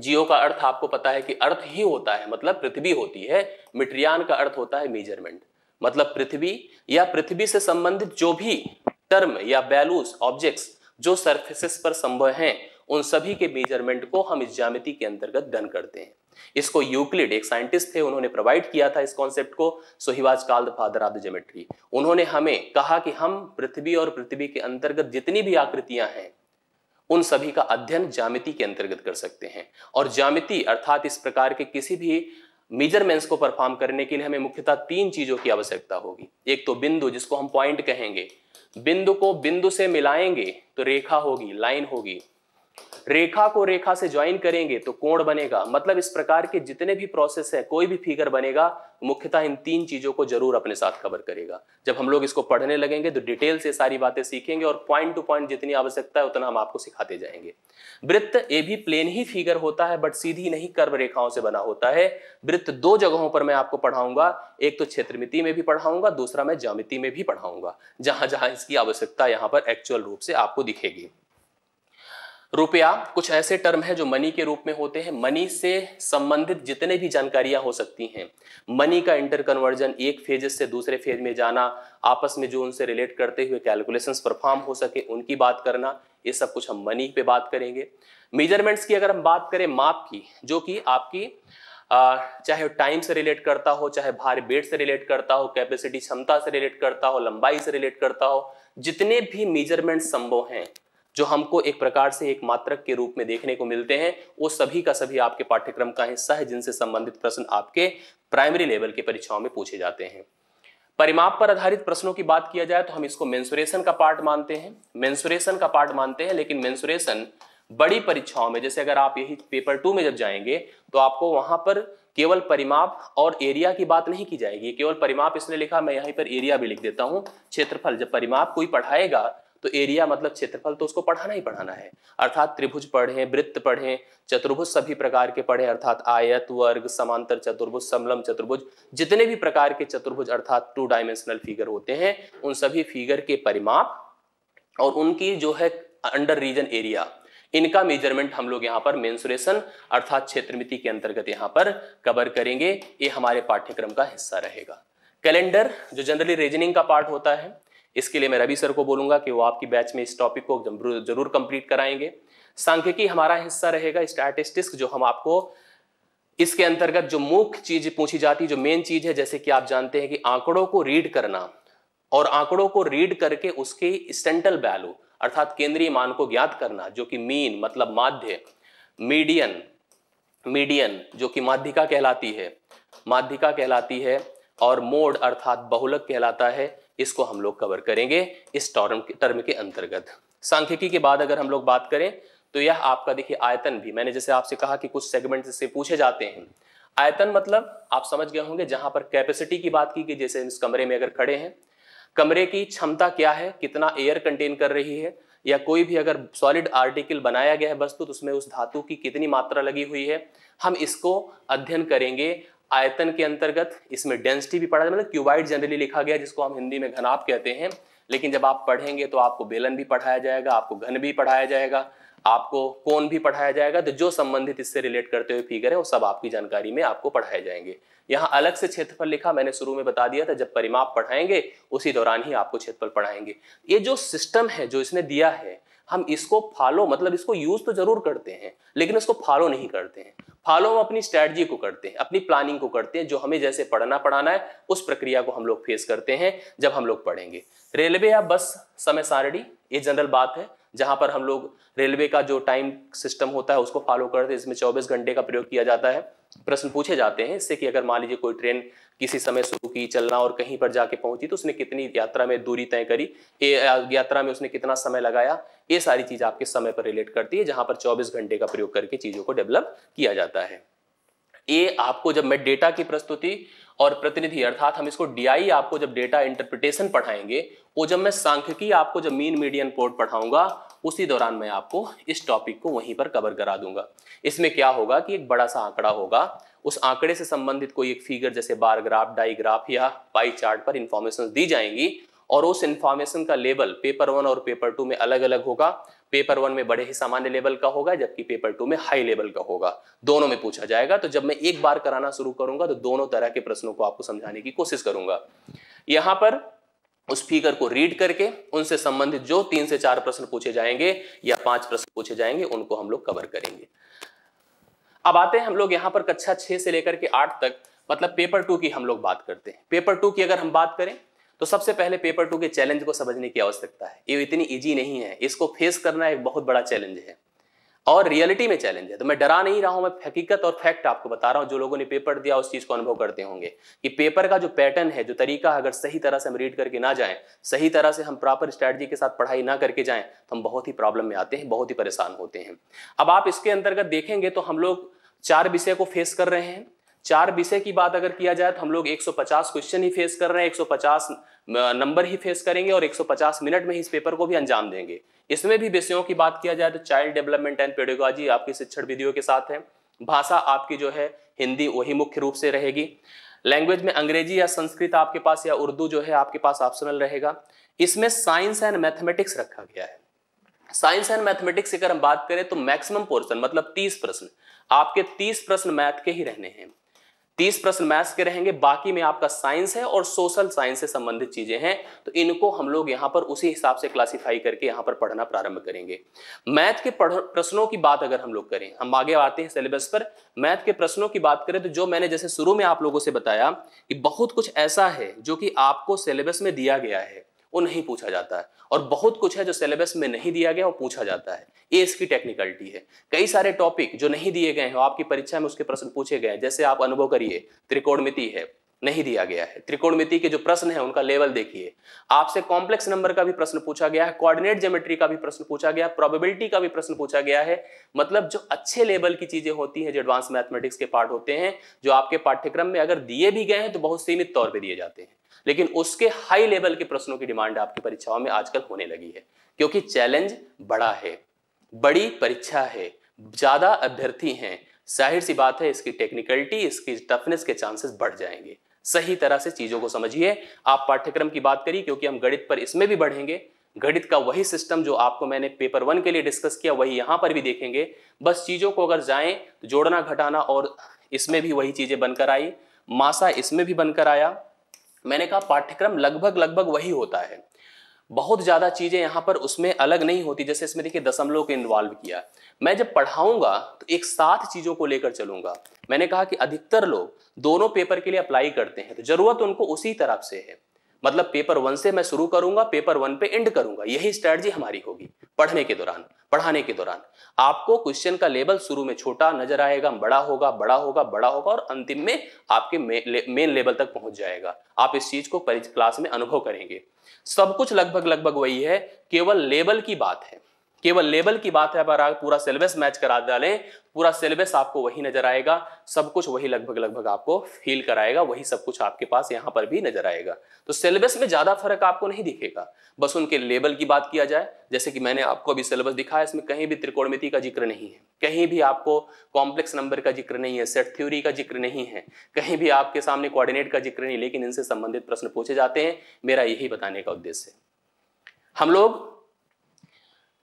Speaker 1: जियो का अर्थ आपको पता है कि अर्थ ही होता है मतलब पृथ्वी होती है मिट्रियान का अर्थ होता है मेजरमेंट मतलब पृथ्वी या पृथ्वी से संबंधित जो भी टर्म या वैल्यूज ऑब्जेक्ट्स जो सर्फेसिस पर संभव हैं उन सभी के मेजरमेंट को हम इस ज्यामिति के अंतर्गत डन करते हैं इसको यूक्लिड एक साइंटिस्ट थे उन्होंने प्रोवाइड किया था इस कॉन्सेप्ट को so he was called the father of the geometry उन्होंने हमें कहा कि हम पृथ्वी और पृथ्वी के अंतर्गत जितनी भी आकृतियां हैं उन सभी का अध्ययन ज्यामिति के अंतर्गत कर सकते हैं और ज्यामिति अर्थात इस प्रकार के किसी भी मेजरमेंट्स को परफॉर्म करने के लिए हमें मुख्यतः तीन चीजों की आवश्यकता होगी एक तो बिंदु जिसको हम पॉइंट कहेंगे बिंदु को बिंदु से मिलाएंगे तो रेखा होगी लाइन होगी रेखा को रेखा से ज्वाइन करेंगे तो कोण बनेगा मतलब इस प्रकार के जितने भी प्रोसेस है कोई भी फिगर बनेगा मुख्यतः इन तीन चीजों को जरूर अपने साथ कवर करेगा जब हम लोग इसको पढ़ने लगेंगे तो डिटेल से सारी बातें सीखेंगे और पॉइंट टू पॉइंट जितनी आवश्यकता है उतना हम आपको सिखाते जाएंगे वृत्त ये भी प्लेन ही फिगर होता है बट सीधी नहीं कर्व रेखाओं से बना होता है वृत्त दो जगहों पर मैं आपको पढ़ाऊंगा एक तो क्षेत्रमिति में भी पढ़ाऊंगा दूसरा मैं जामिति में भी पढ़ाऊंगा जहां जहां इसकी आवश्यकता यहाँ पर एक्चुअल रूप से आपको दिखेगी रुपया कुछ ऐसे टर्म है जो मनी के रूप में होते हैं मनी से संबंधित जितने भी जानकारियां हो सकती हैं मनी का इंटर कन्वर्जन एक फेजेस से दूसरे फेज में जाना आपस में जो उनसे रिलेट करते हुए कैलकुलेशंस परफॉर्म हो सके उनकी बात करना ये सब कुछ हम मनी पे बात करेंगे मेजरमेंट्स की अगर हम बात करें माप की जो कि आपकी चाहे टाइम से रिलेट करता हो चाहे भार वेट से रिलेट करता हो कैपेसिटी क्षमता से रिलेट करता हो लंबाई से रिलेट करता हो जितने भी मेजरमेंट संभव हैं जो हमको एक प्रकार से एक मात्रक के रूप में देखने को मिलते हैं वो सभी का सभी आपके पाठ्यक्रम का हिस्सा है जिनसे संबंधित प्रश्न आपके प्राइमरी लेवल की परीक्षाओं में पूछे जाते हैं परिमाप पर आधारित प्रश्नों की बात किया जाए तो हम इसको मेंसुरेशन का पार्ट मानते हैं मेंसुरेशन का पार्ट मानते हैं लेकिन मेंसुरेशन बड़ी परीक्षाओं में जैसे अगर आप यही पेपर टू में जब जाएंगे तो आपको वहां पर केवल परिमाप और एरिया की बात नहीं की जाएगी केवल परिमाप इसने लिखा मैं यहीं पर एरिया भी लिख देता हूँ क्षेत्रफल जब परिमाप कोई पढ़ाएगा तो एरिया मतलब क्षेत्रफल तो उसको पढ़ाना ही पढ़ाना है अर्थात त्रिभुज पढ़ें वृत्त पढ़ें चतुर्भुज सभी प्रकार के पढ़ें अर्थात आयत वर्ग समांतर चतुर्भुज समलम चतुर्भुज जितने भी प्रकार के चतुर्भुज अर्थात टू डायमेंशनल फिगर होते हैं उन सभी फिगर के परिमाप और उनकी जो है अंडर रीजन एरिया इनका मेजरमेंट हम लोग यहाँ पर मेन्सुरेशन अर्थात क्षेत्रमिति के अंतर्गत यहाँ पर कवर करेंगे ये हमारे पाठ्यक्रम का हिस्सा रहेगा कैलेंडर जो जनरली रीजनिंग का पार्ट होता है इसके लिए मैं रवि सर को बोलूंगा कि वो आपकी बैच में इस टॉपिक को जरूर कंप्लीट कराएंगे सांख्यिकी हमारा हिस्सा रहेगा स्टैटिस्टिक्स जो हम आपको इसके अंतर्गत जो मुख्य चीज पूछी जाती है जो मेन चीज है जैसे कि आप जानते हैं कि आंकड़ों को रीड करना और आंकड़ों को रीड करके उसके सेंट्रल वैल्यू अर्थात केंद्रीय मान को ज्ञात करना जो कि मीन मतलब माध्य मीडियन मीडियन जो कि माध्यिका कहलाती है माध्यिका कहलाती है और मोड अर्थात बहुलक कहलाता है इसको हम लोग कवर करेंगे इस टर्म के टर्म के अंतर्गत सांख्यिकी के बाद अगर हम लोग बात करें तो यह आपका देखिए आयतन भी मैंने जैसे आपसे कहा कि कुछ सेगमेंट से पूछे जाते हैं आयतन मतलब आप समझ गए होंगे जहां पर कैपेसिटी की बात की गई जैसे इस कमरे में अगर खड़े हैं कमरे की क्षमता क्या है कितना एयर कंटेन कर रही है या कोई भी अगर सॉलिड आर्टिकल बनाया गया है वस्तु तो उसमें उस धातु की कितनी मात्रा लगी हुई है हम इसको अध्ययन करेंगे आयतन के अंतर्गत इसमें डेंसिटी भी पढ़ा मतलब क्यूबाइट जनरली लिखा गया जिसको हम हिंदी में घनाप कहते हैं लेकिन जब आप पढ़ेंगे तो आपको बेलन भी पढ़ाया जाएगा आपको घन भी पढ़ाया जाएगा आपको कोन भी पढ़ाया जाएगा तो जो संबंधित इससे रिलेट करते हुए फिगर है वो सब आपकी जानकारी में आपको पढ़ाए जाएंगे यहाँ अलग से क्षेत्रफल लिखा मैंने शुरू में बता दिया था जब परिमाप पढ़ाएंगे उसी दौरान ही आपको क्षेत्रफल पढ़ाएंगे ये जो सिस्टम है जो इसने दिया है हम इसको फॉलो मतलब इसको यूज तो जरूर करते हैं लेकिन इसको फॉलो नहीं करते हैं फॉलो हम अपनी स्ट्रैटेजी को करते हैं अपनी प्लानिंग को करते हैं जो हमें जैसे पढ़ना पढ़ाना है उस प्रक्रिया को हम लोग फेस करते हैं जब हम लोग पढ़ेंगे रेलवे या बस समय सारणी ये जनरल बात है जहाँ पर हम लोग रेलवे का जो टाइम सिस्टम होता है उसको फॉलो करते हैं इसमें चौबीस घंटे का प्रयोग किया जाता है प्रश्न पूछे जाते हैं इससे कि अगर मान लीजिए कोई ट्रेन किसी समय शुरू की चलना और कहीं पर जाके पहुंची तो उसने कितनी यात्रा में दूरी तय करी यात्रा में उसने कितना समय लगाया ये सारी चीज़ आपके समय पर रिलेट करती है जहां पर 24 घंटे का प्रयोग करके चीज़ों को डेवलप किया जाता है ये आपको जब मैं डेटा की प्रस्तुति और प्रतिनिधि अर्थात हम इसको डीआई आपको जब डेटा इंटरप्रिटेशन पढ़ाएंगे वो जब मैं सांख्यिकी आपको जब मीन मीडियन पोर्ट पढ़ाऊंगा उसी दौरान मैं आपको इस टॉपिक को वहीं पर कवर करा दूंगा इसमें क्या होगा कि एक बड़ा सा आंकड़ा होगा उस आंकड़े से संबंधित कोई एक फिगर जैसे बार ग्राफ डाइग्राफ या पाई चार्ट पर इंफॉर्मेशन दी जाएंगी और उस इंफॉर्मेशन का लेबल पेपर वन और पेपर टू में अलग अलग होगा पेपर वन में बड़े ही सामान्य लेवल का होगा जबकि पेपर टू में हाई लेवल का होगा दोनों में पूछा जाएगा तो जब मैं एक बार कराना शुरू करूंगा तो दोनों तरह के प्रश्नों को आपको समझाने की कोशिश करूंगा यहां पर उस फिगर को रीड करके उनसे संबंधित जो तीन से चार प्रश्न पूछे जाएंगे या पांच प्रश्न पूछे जाएंगे उनको हम लोग कवर करेंगे अब आते हैं हम लोग यहां पर कक्षा छह से लेकर के आठ तक मतलब पेपर टू की हम लोग बात करते हैं पेपर टू की अगर हम बात करें तो सबसे पहले पेपर टू के चैलेंज को समझने की आवश्यकता है ये इतनी ईजी नहीं है इसको फेस करना एक बहुत बड़ा चैलेंज है और रियलिटी में चैलेंज है तो मैं डरा नहीं रहा हूं मैं हकीकत और फैक्ट आपको बता रहा हूं जो लोगों ने पेपर दिया उस चीज को अनुभव करते होंगे कि पेपर का जो पैटर्न है जो तरीका अगर सही तरह से हम रीड करके ना जाएं सही तरह से हम प्रॉपर स्ट्रैटी के साथ पढ़ाई ना करके जाएं तो हम बहुत ही प्रॉब्लम में आते हैं बहुत ही परेशान होते हैं अब आप इसके अंतर्गत देखेंगे तो हम लोग चार विषय को फेस कर रहे हैं चार विषय की बात अगर किया जाए तो हम लोग 150 क्वेश्चन ही फेस कर रहे हैं 150 नंबर ही फेस करेंगे और 150 मिनट में ही इस पेपर को भी अंजाम देंगे इसमें भी विषयों की बात किया जाए तो चाइल्ड डेवलपमेंट एंड पेडोगॉजी आपकी शिक्षण विधियों के साथ है भाषा आपकी जो है हिंदी वही मुख्य रूप से रहेगी लैंग्वेज में अंग्रेजी या संस्कृत आपके पास या उर्दू जो है आपके पास ऑप्शनल रहेगा इसमें साइंस एंड मैथमेटिक्स रखा गया है साइंस एंड मैथमेटिक्स की अगर हम बात करें तो मैक्सिमम पोर्शन मतलब 30 प्रश्न आपके 30 प्रश्न मैथ के ही रहने हैं तीस प्रश्न मैथ्स के रहेंगे बाकी में आपका साइंस है और सोशल साइंस से संबंधित चीजें हैं तो इनको हम लोग यहाँ पर उसी हिसाब से क्लासिफाई करके यहाँ पर पढ़ना प्रारंभ करेंगे मैथ के प्रश्नों की बात अगर हम लोग करें हम आगे आते हैं सिलेबस पर मैथ के प्रश्नों की बात करें तो जो मैंने जैसे शुरू में आप लोगों से बताया कि बहुत कुछ ऐसा है जो कि आपको सिलेबस में दिया गया है वो नहीं पूछा जाता है और बहुत कुछ है जो सिलेबस में नहीं दिया गया वो पूछा जाता है ये इसकी टेक्निकलिटी है कई सारे टॉपिक जो नहीं दिए गए हैं आपकी परीक्षा में उसके प्रश्न पूछे गए हैं जैसे आप अनुभव करिए त्रिकोणमिति है नहीं दिया गया है त्रिकोणमिति के जो प्रश्न है उनका लेवल देखिए आपसे कॉम्प्लेक्स नंबर का भी प्रश्न पूछा गया है कोऑर्डिनेट ज्योमेट्री का भी प्रश्न पूछा गया प्रोबेबिलिटी का भी प्रश्न पूछा गया है मतलब जो अच्छे लेवल की चीजें होती हैं जो एडवांस मैथमेटिक्स के पार्ट होते हैं जो आपके पाठ्यक्रम में अगर दिए भी गए हैं तो बहुत सीमित तौर पर दिए जाते हैं लेकिन उसके हाई लेवल के प्रश्नों की डिमांड आपकी परीक्षाओं में आजकल होने लगी है क्योंकि चैलेंज बड़ा है बड़ी परीक्षा है ज्यादा अभ्यर्थी हैं जाहिर सी बात है इसकी टेक्निकलिटी इसकी टफनेस के चांसेस बढ़ जाएंगे सही तरह से चीजों को समझिए आप पाठ्यक्रम की बात करिए क्योंकि हम गणित पर इसमें भी बढ़ेंगे गणित का वही सिस्टम जो आपको मैंने पेपर वन के लिए डिस्कस किया वही यहां पर भी देखेंगे बस चीज़ों को अगर जाएं तो जोड़ना घटाना और इसमें भी वही चीज़ें बनकर आई मासा इसमें भी बनकर आया मैंने कहा पाठ्यक्रम लगभग लगभग वही होता है बहुत ज़्यादा चीज़ें यहाँ पर उसमें अलग नहीं होती जैसे इसमें देखिए दशमलव को इन्वॉल्व किया मैं जब पढ़ाऊंगा तो एक साथ चीज़ों को लेकर चलूंगा मैंने कहा कि अधिकतर लोग दोनों पेपर के लिए अप्लाई करते हैं तो ज़रूरत उनको उसी तरफ से है मतलब पेपर वन से मैं शुरू करूंगा पेपर वन पे एंड करूंगा यही स्ट्रैटी हमारी होगी पढ़ने के दौरान पढ़ाने के दौरान आपको क्वेश्चन का लेवल शुरू में छोटा नजर आएगा बड़ा होगा बड़ा होगा बड़ा होगा और अंतिम में आपके मेन लेवल तक पहुंच जाएगा आप इस चीज को क्लास में अनुभव करेंगे सब कुछ लगभग लगभग वही है केवल लेवल की बात है केवल लेवल की बात है अगर आप पूरा सिलेबस मैच करा डालें पूरा सिलेबस आपको वही नजर आएगा सब कुछ वही लगभग लगभग आपको फील कराएगा वही सब कुछ आपके पास यहाँ पर भी नजर आएगा तो सिलेबस में ज्यादा फर्क आपको नहीं दिखेगा बस उनके लेवल की बात किया जाए जैसे कि मैंने आपको अभी सिलेबस दिखाया इसमें कहीं भी त्रिकोणमिति का जिक्र नहीं है कहीं भी आपको कॉम्प्लेक्स नंबर का जिक्र नहीं है सेट थ्योरी का जिक्र नहीं है कहीं भी आपके सामने कोऑर्डिनेट का जिक्र नहीं लेकिन इनसे संबंधित प्रश्न पूछे जाते हैं मेरा यही बताने का उद्देश्य है हम लोग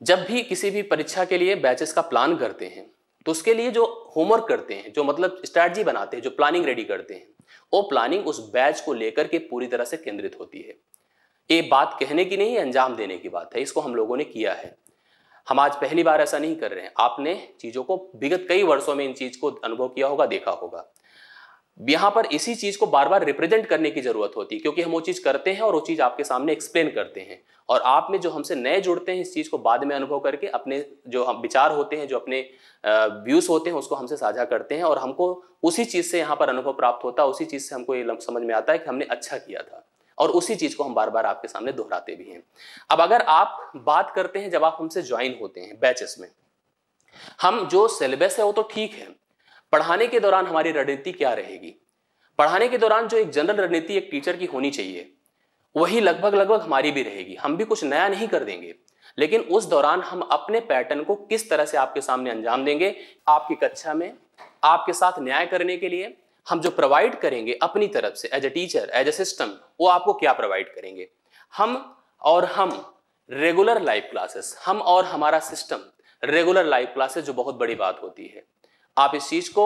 Speaker 1: जब भी किसी भी परीक्षा के लिए बैचेस का प्लान करते हैं तो उसके लिए जो होमवर्क करते हैं जो मतलब स्ट्रैटी बनाते हैं जो प्लानिंग रेडी करते हैं वो प्लानिंग उस बैच को लेकर के पूरी तरह से केंद्रित होती है ये बात कहने की नहीं अंजाम देने की बात है इसको हम लोगों ने किया है हम आज पहली बार ऐसा नहीं कर रहे हैं आपने चीज़ों को विगत कई वर्षों में इन चीज़ को अनुभव किया होगा देखा होगा यहां पर इसी चीज को बार बार रिप्रेजेंट करने की जरूरत होती है क्योंकि हम वो चीज करते हैं और वो चीज आपके सामने एक्सप्लेन करते हैं और आप में जो हमसे नए जुड़ते हैं इस चीज को बाद में अनुभव करके अपने जो हम विचार होते हैं जो अपने व्यूज होते हैं उसको हमसे साझा करते हैं और हमको उसी चीज से यहाँ पर अनुभव प्राप्त होता है उसी चीज से हमको ये समझ में आता है कि हमने अच्छा किया था और उसी चीज को हम बार बार आपके सामने दोहराते भी हैं अब अगर आप बात करते हैं जब आप हमसे ज्वाइन होते हैं बैचेस में हम जो सिलेबस है वो तो ठीक है पढ़ाने के दौरान हमारी रणनीति क्या रहेगी पढ़ाने के दौरान जो एक जनरल रणनीति एक टीचर की होनी चाहिए वही लगभग लगभग हमारी भी रहेगी हम भी कुछ नया नहीं कर देंगे लेकिन उस दौरान हम अपने पैटर्न को किस तरह से आपके सामने अंजाम देंगे आपकी कक्षा में आपके साथ न्याय करने के लिए हम जो प्रोवाइड करेंगे अपनी तरफ से as a teacher as a system वो आपको क्या प्रोवाइड करेंगे हम और हम रेगुलर लाइव क्लासेस हम और हमारा सिस्टम रेगुलर लाइव क्लासेस जो बहुत बड़ी बात होती है आप इस चीज को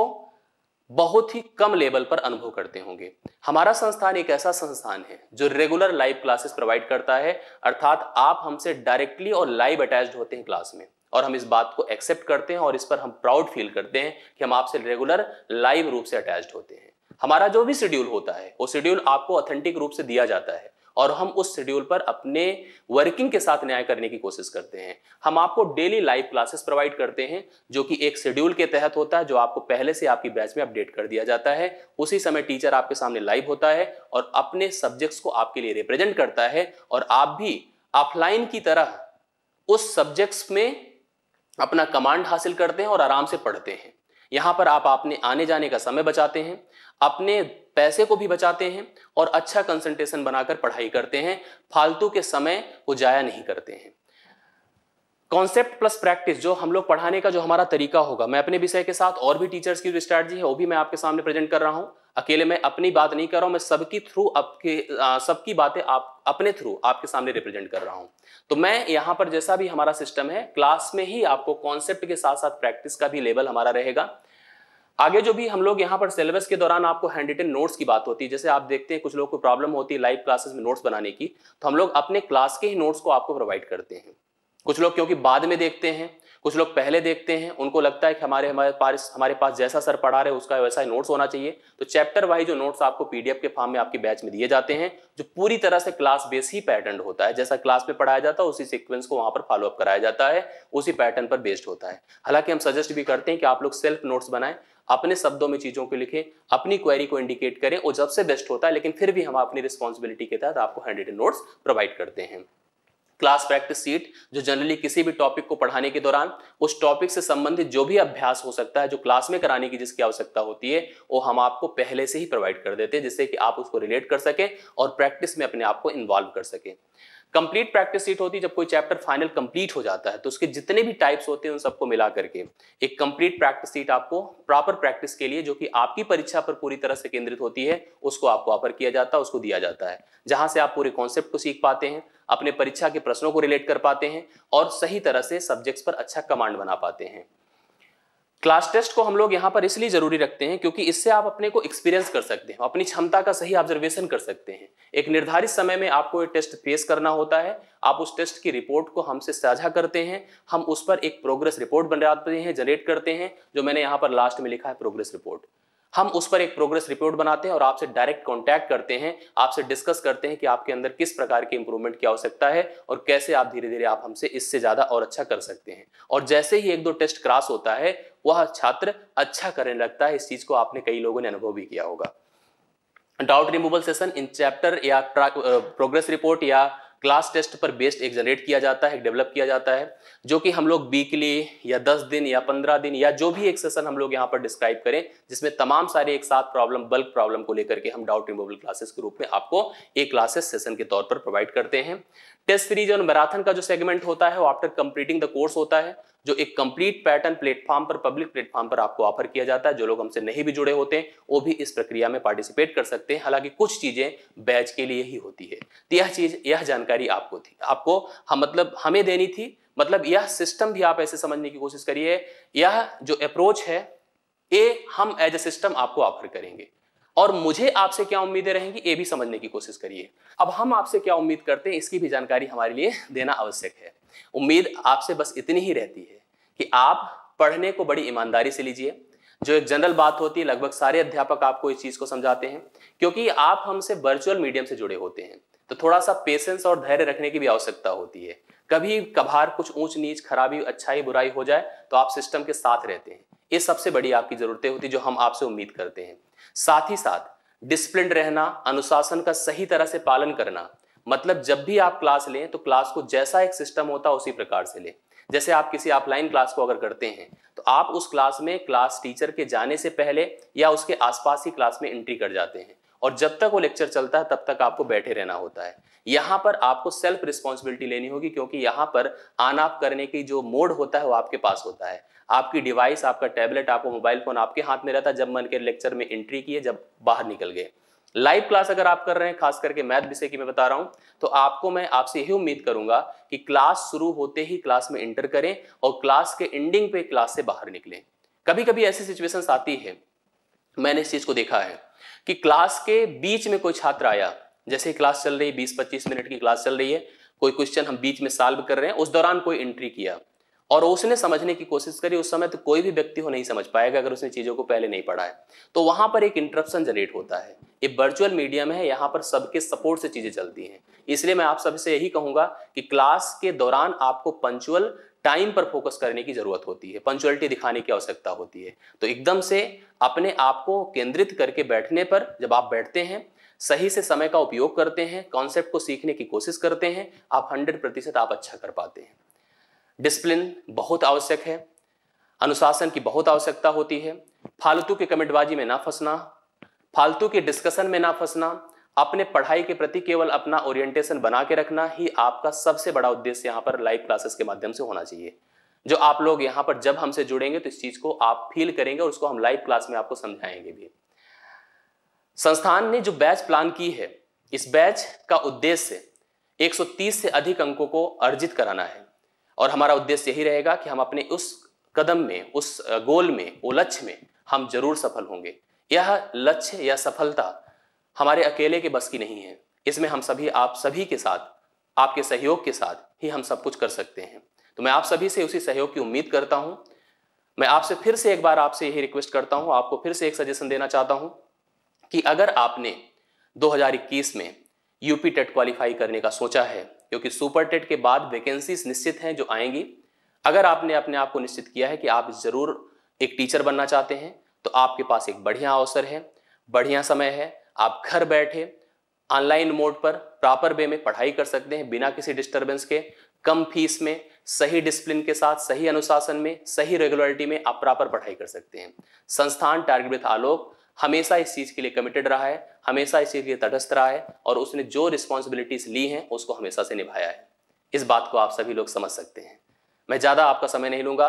Speaker 1: बहुत ही कम लेवल पर अनुभव करते होंगे हमारा संस्थान एक ऐसा संस्थान है जो रेगुलर लाइव क्लासेस प्रोवाइड करता है अर्थात आप हमसे डायरेक्टली और लाइव अटैच होते हैं क्लास में और हम इस बात को एक्सेप्ट करते हैं और इस पर हम प्राउड फील करते हैं कि हम आपसे रेगुलर लाइव रूप से अटैच होते हैं हमारा जो भी शेड्यूल होता है वो शेड्यूल आपको ऑथेंटिक रूप से दिया जाता है और हम उस शेड्यूल पर अपने वर्किंग के साथ न्याय करने की कोशिश करते हैं हम आपको डेली लाइव क्लासेस प्रोवाइड करते हैं जो कि एक शेड्यूल के तहत होता है जो आपको पहले से आपकी बैच में अपडेट कर दिया जाता है उसी समय टीचर आपके सामने लाइव होता है और अपने सब्जेक्ट्स को आपके लिए रिप्रेजेंट करता है और आप भी ऑफलाइन की तरह उस सब्जेक्ट्स में अपना कमांड हासिल करते हैं और आराम से पढ़ते हैं यहाँ पर आप अपने आने जाने का समय बचाते हैं अपने पैसे को भी बचाते हैं और अच्छा कंसंट्रेशन बनाकर पढ़ाई करते हैं फालतू के समय को जाया नहीं करते हैं कॉन्सेप्ट प्लस प्रैक्टिस जो हम लोग पढ़ाने का जो हमारा तरीका होगा मैं अपने विषय के साथ और भी टीचर्स की जो स्ट्रैटी है वो भी मैं आपके सामने प्रेजेंट कर रहा हूँ अकेले मैं अपनी बात नहीं कर रहा हूँ मैं सबकी थ्रू आपके सबकी बातें आप अपने थ्रू आपके सामने रिप्रेजेंट कर रहा हूँ तो मैं यहाँ पर जैसा भी हमारा सिस्टम है क्लास में ही आपको कॉन्सेप्ट के साथ साथ प्रैक्टिस का भी लेवल हमारा रहेगा आगे जो भी हम लोग यहाँ पर सिलेबस के दौरान आपको हैंड रिटन नोट्स की बात होती है जैसे आप देखते हैं कुछ लोग को प्रॉब्लम होती है लाइव क्लासेस में नोट्स बनाने की तो हम लोग अपने क्लास के ही नोट्स को आपको प्रोवाइड करते हैं कुछ लोग क्योंकि बाद में देखते हैं कुछ लोग पहले देखते हैं उनको लगता है कि हमारे हमारे पास हमारे पास जैसा सर पढ़ा रहे उसका वैसा नोट्स होना चाहिए तो चैप्टर वाइज जो नोट्स आपको पीडीएफ के फॉर्म में आपके बैच में दिए जाते हैं जो पूरी तरह से क्लास बेस ही पैटर्न होता है जैसा क्लास में पढ़ाया जाता है उसी सीक्वेंस को वहां पर फॉलोअप कराया जाता है उसी पैटर्न पर बेस्ड होता है हालांकि हम सजेस्ट भी करते हैं कि आप लोग सेल्फ नोट्स बनाएं अपने शब्दों में चीजों को लिखें अपनी क्वेरी को इंडिकेट करें और जब से बेस्ट होता है लेकिन फिर भी हम अपनी रिस्पॉन्सिबिलिटी के तहत आपको हैंड नोट्स प्रोवाइड करते हैं क्लास प्रैक्टिस सीट जो जनरली किसी भी टॉपिक को पढ़ाने के दौरान उस टॉपिक से संबंधित जो भी अभ्यास हो सकता है जो क्लास में कराने की जिसकी आवश्यकता होती है वो हम आपको पहले से ही प्रोवाइड कर देते हैं जिससे कि आप उसको रिलेट कर सकें और प्रैक्टिस में अपने आप को इन्वॉल्व कर सकें कंप्लीट प्रैक्टिस सीट होती है जब कोई चैप्टर फाइनल कंप्लीट हो जाता है तो उसके जितने भी टाइप्स होते हैं उन सबको मिला करके एक कंप्लीट प्रैक्टिस सीट आपको प्रॉपर प्रैक्टिस के लिए जो कि आपकी परीक्षा पर पूरी तरह से केंद्रित होती है उसको आपको ऑफर किया जाता है उसको दिया जाता है जहां से आप पूरे कॉन्सेप्ट को सीख पाते हैं अपने परीक्षा के प्रश्नों को रिलेट कर पाते हैं और सही तरह से सब्जेक्ट्स पर अच्छा कमांड बना पाते हैं क्लास टेस्ट को हम लोग यहाँ पर इसलिए जरूरी रखते हैं क्योंकि इससे आप अपने को एक्सपीरियंस कर सकते हैं अपनी क्षमता का सही ऑब्जर्वेशन कर सकते हैं एक निर्धारित समय में आपको ये टेस्ट फेस करना होता है आप उस टेस्ट की रिपोर्ट को हमसे साझा करते हैं हम उस पर एक प्रोग्रेस रिपोर्ट बनाते हैं जनरेट करते हैं जो मैंने यहाँ पर लास्ट में लिखा है प्रोग्रेस रिपोर्ट हम उस पर एक प्रोग्रेस रिपोर्ट बनाते हैं और आपसे डायरेक्ट कॉन्टैक्ट करते हैं आपसे डिस्कस करते हैं कि आपके अंदर किस प्रकार की इंप्रूवमेंट की आवश्यकता है और कैसे आप धीरे धीरे आप हमसे इससे ज़्यादा और अच्छा कर सकते हैं और जैसे ही एक दो टेस्ट क्रॉस होता है वह छात्र अच्छा करने लगता है इस चीज़ को आपने कई लोगों ने अनुभव भी किया होगा doubt removal session in chapter या प्रोग्रेस रिपोर्ट या क्लास टेस्ट पर बेस्ड एक जनरेट किया जाता है डेवलप किया जाता है जो कि हम लोग वीकली या दस दिन या पंद्रह दिन या जो भी एक सेशन हम लोग यहाँ पर डिस्क्राइब करें जिसमें तमाम सारे एक साथ प्रॉब्लम बल्क प्रॉब्लम को लेकर के हम डाउट रिमूवल क्लासेस के रूप में आपको एक क्लासेस सेशन के तौर पर प्रोवाइड करते हैं टेस्ट सीरीज और मैराथन का जो सेगमेंट होता है वो आफ्टर कंप्लीटिंग द कोर्स होता है जो एक कंप्लीट पैटर्न प्लेटफॉर्म पर पब्लिक प्लेटफॉर्म पर आपको ऑफर किया जाता है जो लोग हमसे नहीं भी जुड़े होते हैं वो भी इस प्रक्रिया में पार्टिसिपेट कर सकते हैं हालांकि कुछ चीज़ें बैच के लिए ही होती है तो यह चीज़ यह जानकारी आपको थी आपको हम हाँ, मतलब हमें देनी थी मतलब यह सिस्टम भी आप ऐसे समझने की कोशिश करिए यह जो अप्रोच है ये हम एज ए सिस्टम आपको ऑफर करेंगे और मुझे आपसे क्या उम्मीदें रहेंगी ये भी समझने की कोशिश करिए अब हम आपसे क्या उम्मीद करते हैं इसकी भी जानकारी हमारे लिए देना आवश्यक है उम्मीद आपसे बस इतनी ही रहती है कि आप पढ़ने को बड़ी ईमानदारी से लीजिए जो एक जनरल बात होती है लगभग सारे अध्यापक आपको इस चीज़ को समझाते हैं क्योंकि आप हमसे वर्चुअल मीडियम से जुड़े होते हैं तो थोड़ा सा पेशेंस और धैर्य रखने की भी आवश्यकता होती है कभी कभार कुछ ऊंच नीच खराबी अच्छाई बुराई हो जाए तो आप सिस्टम के साथ रहते हैं ये सबसे बड़ी आपकी ज़रूरतें होती है जो हम आपसे उम्मीद करते हैं साथ ही साथ डिसिप्लिन रहना अनुशासन का सही तरह से पालन करना मतलब जब भी आप क्लास लें तो क्लास को जैसा एक सिस्टम होता है उसी प्रकार से लें जैसे आप किसी ऑफलाइन क्लास को अगर करते हैं तो आप उस क्लास में क्लास टीचर के जाने से पहले या उसके आसपास ही क्लास में एंट्री कर जाते हैं और जब तक वो लेक्चर चलता है तब तक आपको बैठे रहना होता है यहाँ पर आपको सेल्फ रिस्पॉन्सिबिलिटी लेनी होगी क्योंकि यहाँ पर आन आप करने की जो मोड होता है वो आपके पास होता है आपकी डिवाइस आपका टैबलेट आपका मोबाइल फोन आपके हाथ में रहता है जब मन के लेक्चर में एंट्री किए जब बाहर निकल गए लाइव क्लास अगर आप कर रहे हैं खास करके मैथ विषय की मैं बता रहा हूं तो आपको मैं आपसे यही उम्मीद करूंगा कि क्लास शुरू होते ही क्लास में एंटर करें और क्लास के एंडिंग पे क्लास से बाहर निकलें कभी कभी ऐसी सिचुएशंस आती है मैंने इस चीज को देखा है कि क्लास के बीच में कोई छात्र आया जैसे क्लास चल रही है बीस पच्चीस मिनट की क्लास चल रही है कोई क्वेश्चन हम बीच में सॉल्व कर रहे हैं उस दौरान कोई एंट्री किया और उसने समझने की कोशिश करी उस समय तो कोई भी व्यक्ति हो नहीं समझ पाएगा अगर उसने चीज़ों को पहले नहीं पढ़ा है तो वहाँ पर एक इंटरप्शन जनरेट होता है ये वर्चुअल मीडिया में है यहाँ पर सबके सपोर्ट से चीज़ें चलती हैं इसलिए मैं आप सबसे यही कहूँगा कि क्लास के दौरान आपको पंचुअल टाइम पर फोकस करने की जरूरत होती है पंचुअलिटी दिखाने की आवश्यकता होती है तो एकदम से अपने आप को केंद्रित करके बैठने पर जब आप बैठते हैं सही से समय का उपयोग करते हैं कॉन्सेप्ट को सीखने की कोशिश करते हैं आप हंड्रेड प्रतिशत आप अच्छा कर पाते हैं डिसिप्लिन बहुत आवश्यक है अनुशासन की बहुत आवश्यकता होती है फालतू की कमेंटबाजी में ना फंसना फालतू के डिस्कशन में ना फंसना अपने पढ़ाई के प्रति केवल अपना ओरिएंटेशन बना के रखना ही आपका सबसे बड़ा उद्देश्य यहाँ पर लाइव क्लासेस के माध्यम से होना चाहिए जो आप लोग यहाँ पर जब हमसे जुड़ेंगे तो इस चीज़ को आप फील करेंगे और उसको हम लाइव क्लास में आपको समझाएंगे भी संस्थान ने जो बैच प्लान की है इस बैच का उद्देश्य 130 से अधिक अंकों को अर्जित कराना है और हमारा उद्देश्य यही रहेगा कि हम अपने उस कदम में उस गोल में वो लक्ष्य में हम जरूर सफल होंगे यह लक्ष्य या सफलता हमारे अकेले के बस की नहीं है इसमें हम सभी आप सभी के साथ आपके सहयोग के साथ ही हम सब कुछ कर सकते हैं तो मैं आप सभी से उसी सहयोग की उम्मीद करता हूं मैं आपसे फिर से एक बार आपसे यही रिक्वेस्ट करता हूं आपको फिर से एक सजेशन देना चाहता हूं कि अगर आपने 2021 में यूपी टेट क्वालिफाई करने का सोचा है क्योंकि सुपर टेट के बाद वैकेंसीज निश्चित हैं जो आएंगी अगर आपने अपने आप को निश्चित किया है कि आप ज़रूर एक टीचर बनना चाहते हैं तो आपके पास एक बढ़िया अवसर है बढ़िया समय है आप घर बैठे ऑनलाइन मोड पर प्रॉपर वे में पढ़ाई कर सकते हैं बिना किसी डिस्टरबेंस के कम फीस में सही डिसिप्लिन के साथ सही अनुशासन में सही रेगुलरिटी में आप प्रॉपर पढ़ाई कर सकते हैं संस्थान टारगेट विथ आलोक हमेशा इस चीज़ के लिए कमिटेड रहा है हमेशा इस चीज़ के लिए तटस्थ रहा है और उसने जो रिस्पॉन्सिबिलिटीज़ ली हैं उसको हमेशा से निभाया है इस बात को आप सभी लोग समझ सकते हैं मैं ज़्यादा आपका समय नहीं लूँगा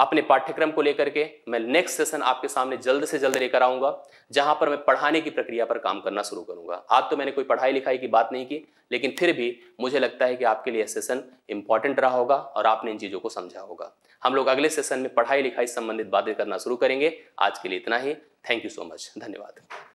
Speaker 1: अपने पाठ्यक्रम को लेकर के मैं नेक्स्ट सेशन आपके सामने जल्द से जल्द लेकर आऊंगा जहां पर मैं पढ़ाने की प्रक्रिया पर काम करना शुरू करूंगा आज तो मैंने कोई पढ़ाई लिखाई की बात नहीं की लेकिन फिर भी मुझे लगता है कि आपके लिए सेशन इंपॉर्टेंट रहा होगा और आपने इन चीज़ों को समझा होगा हम लोग अगले सेशन में पढ़ाई लिखाई संबंधित बातें करना शुरू करेंगे आज के लिए इतना ही थैंक यू सो मच धन्यवाद